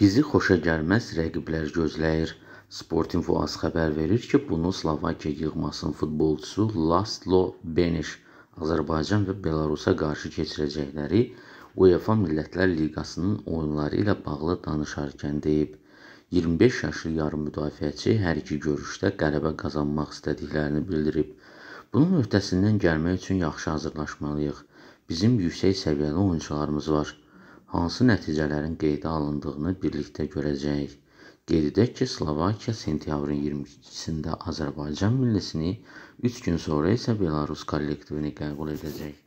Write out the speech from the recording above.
Bizi xoşagəlməz rəqiblər gözləyir. Sportinfo az xəbər verir ki, bunu Slovakiya yığmasının futbolçusu Laslo Beniş Azərbaycan və Belarusa qarşı keçirəcəkləri UEFA Millətlər Liqasının oyunları ilə bağlı danışarkən deyib. 25 yaşlı yarım müdafiəçi hər iki görüşdə qələbə qazanmaq istədiklərini bildirib. Bunun öhdəsindən gəlmək üçün yaxşı hazırlaşmalıyıq. Bizim yüksək səviyyəli oyunçularımız var hansı nəticələrin qeydə alındığını birlikdə görəcəyik. Qeyd edək ki, Slovakiya sentyabrın 22-sində Azərbaycan millisini, 3 gün sonra isə Belarus kollektivini qəbul edəcək.